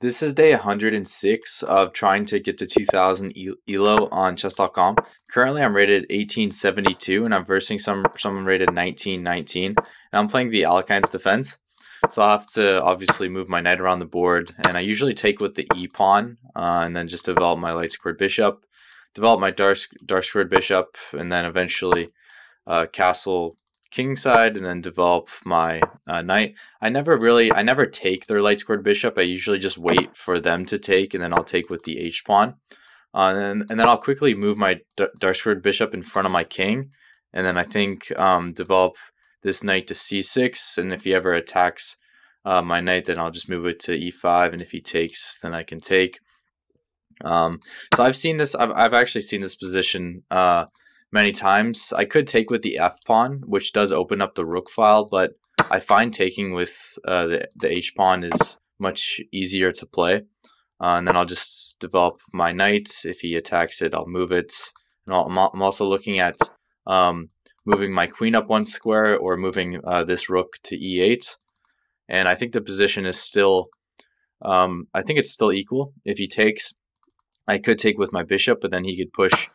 This is day 106 of trying to get to 2000 ELO on chess.com. Currently, I'm rated 1872 and I'm versing some someone rated 1919. And I'm playing the Alakines defense. So i have to obviously move my knight around the board. And I usually take with the e pawn uh, and then just develop my light squared bishop, develop my dark, dark squared bishop, and then eventually uh, castle king side and then develop my uh, knight. I never really, I never take their light squared bishop. I usually just wait for them to take, and then I'll take with the h pawn, uh, and, and, then I'll quickly move my dark squared bishop in front of my king, and then I think um, develop this knight to c6, and if he ever attacks uh, my knight, then I'll just move it to e5, and if he takes, then I can take. Um, so I've seen this. I've, I've actually seen this position uh, many times. I could take with the f pawn, which does open up the rook file, but I find taking with uh, the, the h pawn is much easier to play. Uh, and then I'll just develop my knight. If he attacks it, I'll move it. And i am also looking at um, moving my queen up one square or moving uh, this rook to e8. And I think the position is still, um, I think it's still equal. If he takes, I could take with my bishop, but then he could push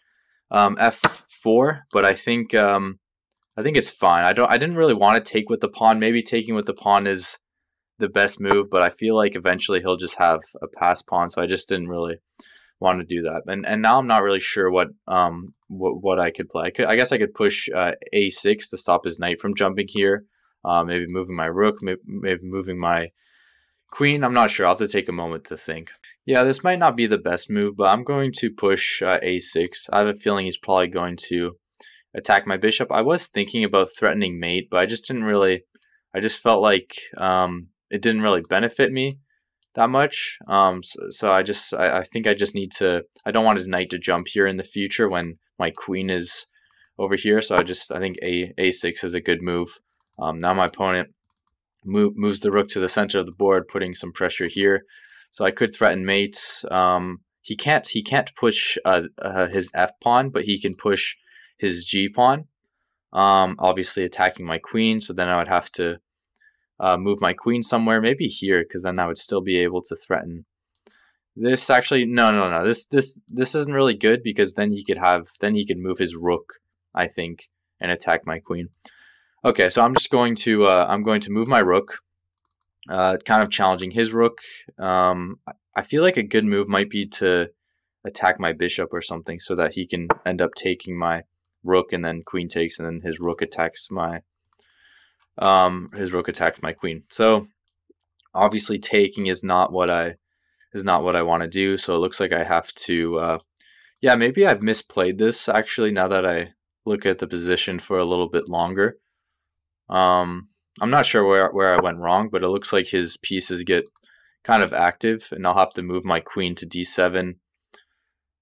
um, f4, but I think um, I think it's fine. I don't. I didn't really want to take with the pawn. Maybe taking with the pawn is the best move, but I feel like eventually he'll just have a pass pawn. So I just didn't really want to do that. And and now I'm not really sure what um what what I could play. I, could, I guess I could push uh, a6 to stop his knight from jumping here. Uh, maybe moving my rook. Maybe, maybe moving my queen. I'm not sure. I'll have to take a moment to think. Yeah, this might not be the best move, but I'm going to push uh, a6. I have a feeling he's probably going to attack my bishop. I was thinking about threatening mate, but I just didn't really... I just felt like um, it didn't really benefit me that much. Um, so, so, I just... I, I think I just need to... I don't want his knight to jump here in the future when my queen is over here. So I just... I think a, a6 is a good move. Um, now my opponent moves the rook to the center of the board, putting some pressure here. So I could threaten mate. Um, he can't he can't push uh, uh, his f pawn, but he can push his g pawn. Um, obviously attacking my queen, so then I would have to uh, move my queen somewhere, maybe here, because then I would still be able to threaten. This actually no no no this this this isn't really good because then he could have then he could move his rook I think and attack my queen. Okay, so I'm just going to uh, I'm going to move my rook uh, kind of challenging his rook. Um, I feel like a good move might be to attack my bishop or something so that he can end up taking my rook and then queen takes and then his rook attacks my um his rook attacks my queen. So obviously taking is not what I is not what I want to do. So it looks like I have to uh yeah, maybe I've misplayed this actually now that I look at the position for a little bit longer. Um I'm not sure where, where I went wrong, but it looks like his pieces get kind of active, and I'll have to move my queen to d7.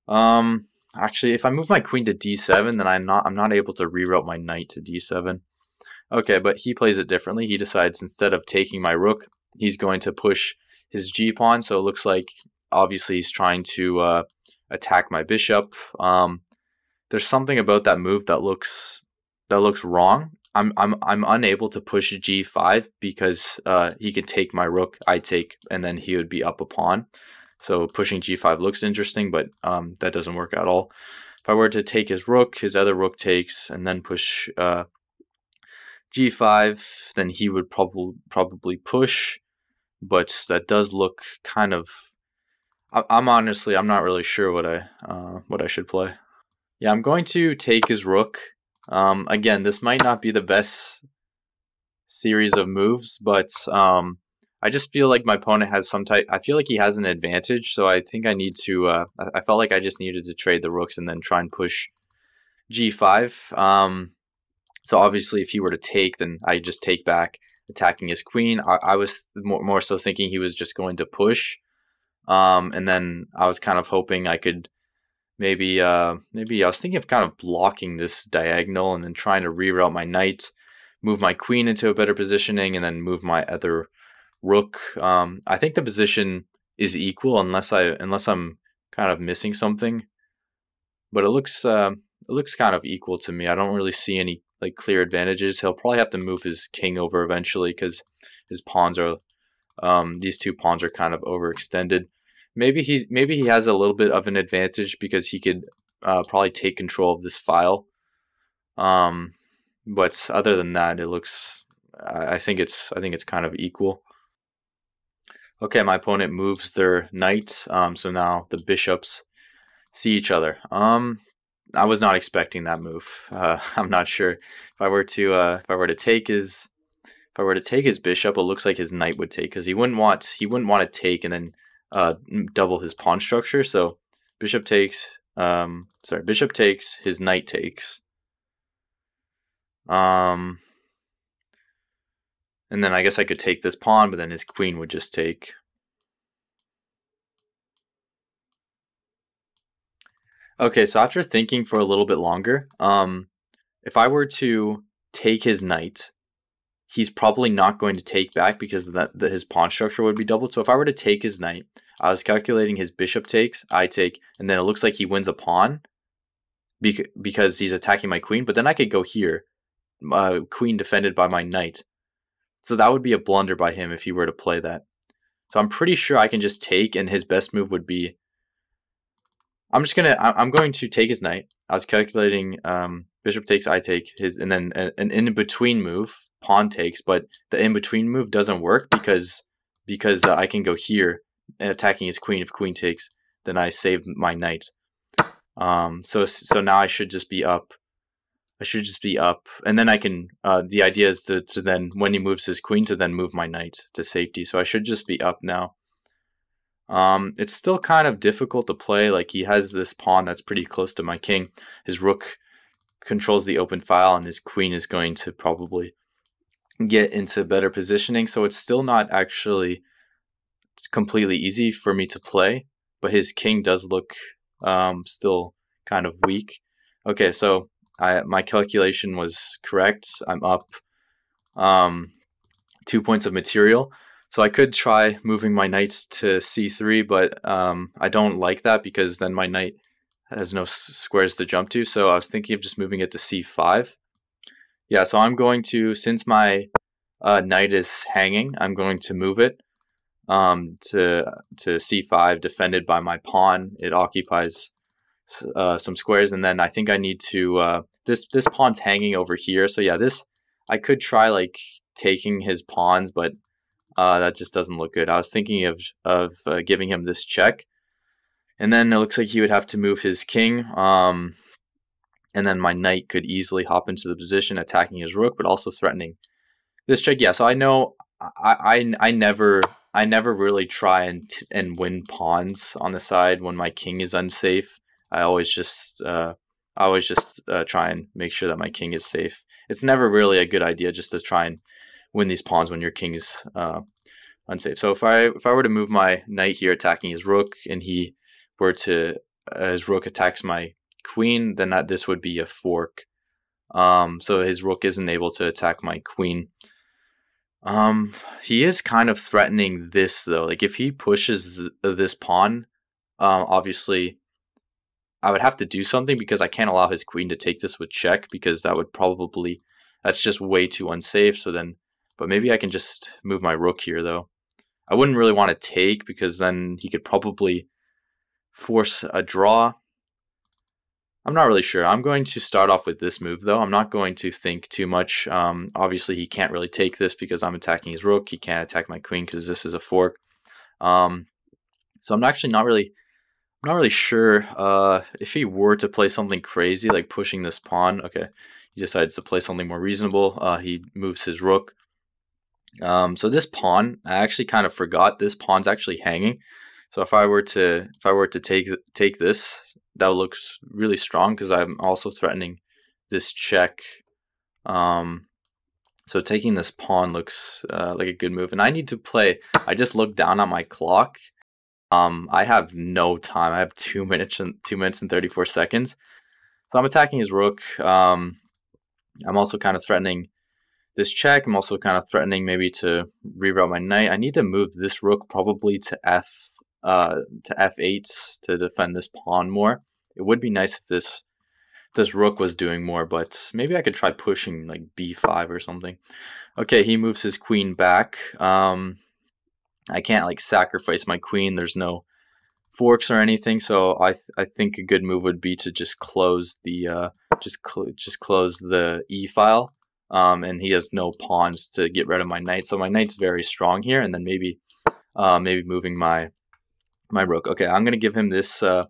Um, actually, if I move my queen to d7, then I'm not I'm not able to reroute my knight to d7. Okay, but he plays it differently. He decides instead of taking my rook, he's going to push his g pawn. So it looks like obviously he's trying to uh, attack my bishop. Um, there's something about that move that looks that looks wrong, I'm I'm I'm unable to push g5 because uh, he can take my rook, I take, and then he would be up a pawn. So pushing g5 looks interesting, but um, that doesn't work at all. If I were to take his rook, his other rook takes, and then push uh, g5, then he would probably probably push. But that does look kind of. I, am honestly I'm not really sure what I uh, what I should play. Yeah, I'm going to take his rook um, again, this might not be the best series of moves, but um, I just feel like my opponent has some type. I feel like he has an advantage, so I think I need to. Uh, I, felt like I just needed to trade the rooks and then try and push g5. Um, so obviously, if he were to take, then I just take back attacking his queen. I, I was more, more so thinking he was just going to push. Um, and then I was kind of hoping I could maybe uh, maybe I was thinking of kind of blocking this diagonal and then trying to reroute my knight, move my queen into a better positioning, and then move my other rook. Um, I think the position is equal unless I unless I'm kind of missing something, but it looks uh, it looks kind of equal to me. I don't really see any like clear advantages. He'll probably have to move his king over eventually because his pawns are um, these two pawns are kind of overextended. Maybe he's maybe he has a little bit of an advantage because he could uh, probably take control of this file. Um, but other than that, it looks. I think it's I think it's kind of equal. Okay, my opponent moves their knight, um, so now the bishops see each other. Um, I was not expecting that move. Uh, I'm not sure if I were to uh, if I were to take his if I were to take his bishop, it looks like his knight would take because he wouldn't want he wouldn't want to take and then uh, double his pawn structure. So bishop takes, um, sorry, bishop takes, his knight takes. Um, and then I guess I could take this pawn, but then his queen would just take. Okay, so after thinking for a little bit longer, um, if I were to take his knight, he's probably not going to take back because that, that his pawn structure would be doubled. So if I were to take his knight, I was calculating his bishop takes, I take, and then it looks like he wins a pawn because he's attacking my queen. But then I could go here, uh, queen defended by my knight. So that would be a blunder by him if he were to play that. So I'm pretty sure I can just take, and his best move would be. I'm just gonna. I'm going to take his knight. I was calculating um, Bishop takes, I take his, and then an in between move, pawn takes. But the in between move doesn't work because because uh, I can go here and attacking his queen. If queen takes, then I save my knight. Um, so so now I should just be up. I should just be up, and then I can. Uh, the idea is to to then when he moves his queen to then move my knight to safety. So I should just be up now. Um, it's still kind of difficult to play. Like he has this pawn that's pretty close to my king. His rook controls the open file, and his queen is going to probably get into better positioning. So it's still not actually completely easy for me to play, but his king does look um, still kind of weak. Okay, so I, my calculation was correct. I'm up um, two points of material. So I could try moving my knights to c3, but um, I don't like that because then my knight has no squares to jump to. So I was thinking of just moving it to c5. Yeah, so I'm going to, since my uh, knight is hanging, I'm going to move it um, to, to c5, defended by my pawn. It occupies uh, some squares, and then I think I need to, uh, this, this pawn's hanging over here. So yeah, this, I could try like taking his pawns, but uh, that just doesn't look good. I was thinking of, of uh, giving him this check, and then it looks like he would have to move his king. Um, and then my knight could easily hop into the position, attacking his rook, but also threatening this check. Yeah, so I know I, I, I never I never really try and t- and win pawns on the side when my king is unsafe. I always just uh, I always just uh, try and make sure that my king is safe. It's never really a good idea just to try and win these pawns when your king is uh, unsafe. So if I if I were to move my knight here, attacking his rook, and he were to uh, his rook attacks my queen, then that this would be a fork. Um, so his rook isn't able to attack my queen. Um, he is kind of threatening this though. Like if he pushes th- uh, this pawn, um, obviously, I would have to do something because I can't allow his queen to take this with check because that would probably that's just way too unsafe. So then, but maybe I can just move my rook here though. I wouldn't really want to take because then he could probably force a draw. I'm not really sure. I'm going to start off with this move, though. I'm not going to think too much. Um, obviously, he can't really take this because I'm attacking his rook. He can't attack my queen because this is a fork. Um, so I'm actually not really, I'm not really sure uh, if he were to play something crazy like pushing this pawn. Okay, he decides to play something more reasonable. Uh, he moves his rook. Um, so this pawn, I actually kind of forgot. This pawn's actually hanging. So if I were to if I were to take take this, that looks really strong because I'm also threatening this check. Um, so taking this pawn looks uh, like a good move, and I need to play. I just looked down at my clock. Um, I have no time. I have two minutes and two minutes and thirty four seconds. So I'm attacking his rook. Um, I'm also kind of threatening this check. I'm also kind of threatening maybe to reroute my knight. I need to move this rook probably to f uh, to f8 to defend this pawn more. It would be nice if this this rook was doing more, but maybe I could try pushing like b5 or something. Okay, he moves his queen back. Um, I can't like sacrifice my queen. There's no forks or anything, so I th I think a good move would be to just close the uh, just cl just close the e file. Um, and he has no pawns to get rid of my knight, so my knight's very strong here. And then maybe uh, maybe moving my my rook. Okay, I'm gonna give him this. Uh,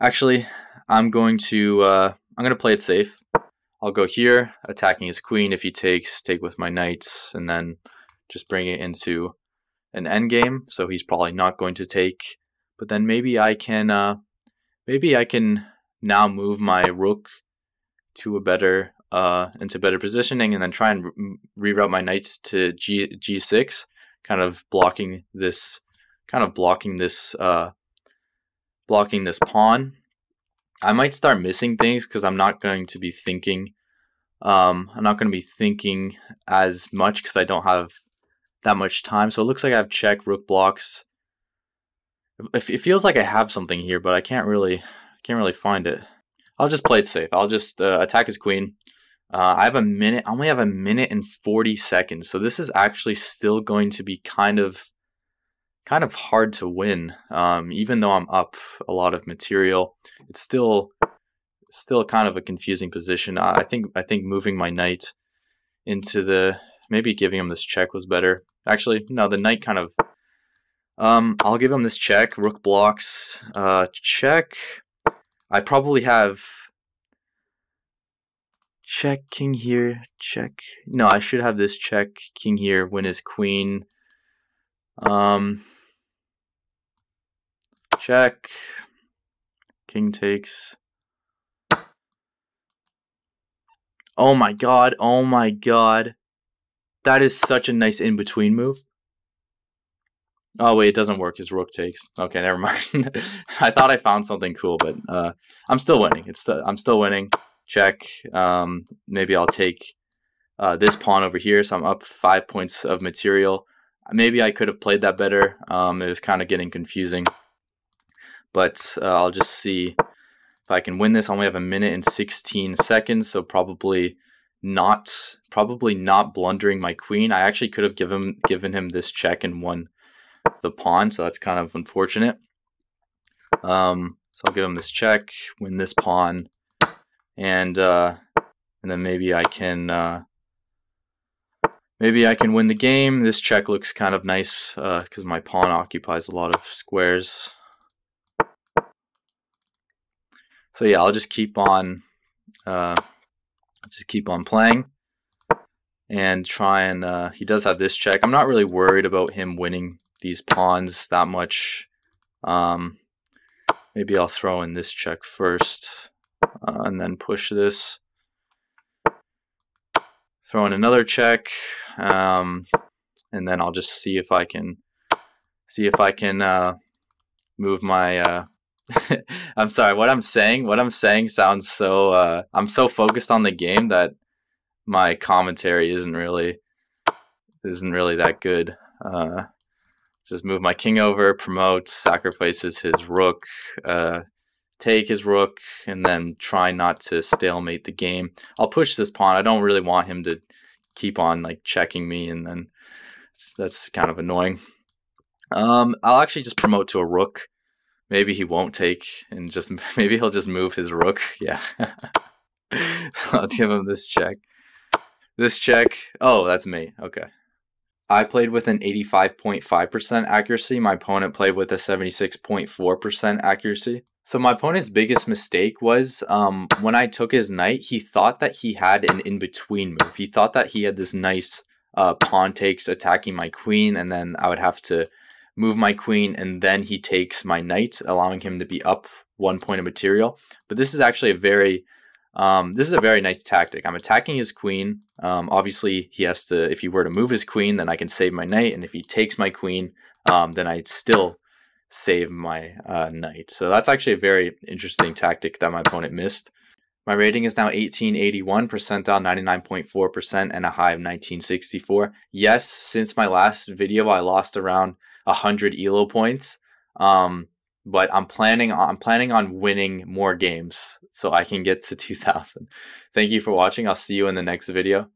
actually, I'm going to uh, I'm gonna play it safe. I'll go here, attacking his queen. If he takes, take with my knights, and then just bring it into an endgame. So he's probably not going to take. But then maybe I can uh, maybe I can now move my rook to a better uh, into better positioning, and then try and re reroute my knights to g g6, kind of blocking this kind of blocking this uh, blocking this pawn. I might start missing things because I'm not going to be thinking. Um, I'm not going to be thinking as much because I don't have that much time. So it looks like I have check, rook blocks. It, it feels like I have something here, but I can't really, can't really find it. I'll just play it safe. I'll just uh, attack his queen. Uh, I have a minute. I only have a minute and 40 seconds. So this is actually still going to be kind of kind of hard to win. Um, even though I'm up a lot of material, it's still still kind of a confusing position. I think I think moving my knight into the maybe giving him this check was better. Actually, no, the knight kind of. Um, I'll give him this check. Rook blocks. Uh, check. I probably have check king here. Check. No, I should have this check king here. Win his queen. Um, Check. King takes. Oh my god. Oh my god. That is such a nice in between move. Oh wait, it doesn't work. His rook takes. Okay, never mind. I thought I found something cool, but uh, I'm still winning. It's st I'm still winning. Check. Um, maybe I'll take uh, this pawn over here, so I'm up five points of material. Maybe I could have played that better. Um, it was kind of getting confusing but uh, I'll just see if I can win this. I only have a minute and 16 seconds, so probably not probably not blundering my queen. I actually could have given given him this check and won the pawn, so that's kind of unfortunate. Um, so I'll give him this check, win this pawn, and uh, and then maybe I can uh, maybe I can win the game. This check looks kind of nice because uh, my pawn occupies a lot of squares. so yeah, I'll just keep on, uh, just keep on playing and try and, uh, he does have this check. I'm not really worried about him winning these pawns that much. Um, maybe I'll throw in this check first uh, and then push this. Throw in another check. Um, and then I'll just see if I can, see if I can, uh, move my, uh, I'm sorry. What I'm saying, what I'm saying sounds so. Uh, I'm so focused on the game that my commentary isn't really isn't really that good. Uh, just move my king over, promote, sacrifices his rook, uh, take his rook, and then try not to stalemate the game. I'll push this pawn. I don't really want him to keep on like checking me, and then that's kind of annoying. Um, I'll actually just promote to a rook maybe he won't take and just maybe he'll just move his rook. Yeah. I'll give him this check. This check. Oh, that's me. Okay. I played with an 85.5% accuracy. My opponent played with a 76.4% accuracy. So my opponent's biggest mistake was um, when I took his knight, he thought that he had an in-between move. He thought that he had this nice uh, pawn takes attacking my queen, and then I would have to move my queen, and then he takes my knight, allowing him to be up one point of material. But this is actually a very um, this is a very nice tactic. I'm attacking his queen. Um, obviously, he has to. If he were to move his queen, then I can save my knight, and if he takes my queen, um, then I still save my uh, knight. So that's actually a very interesting tactic that my opponent missed. My rating is now 1881, percentile 99.4%, and a high of 1964. Yes, since my last video, I lost around 100 elo points um, but i'm planning on i'm planning on winning more games so i can get to 2000 thank you for watching i'll see you in the next video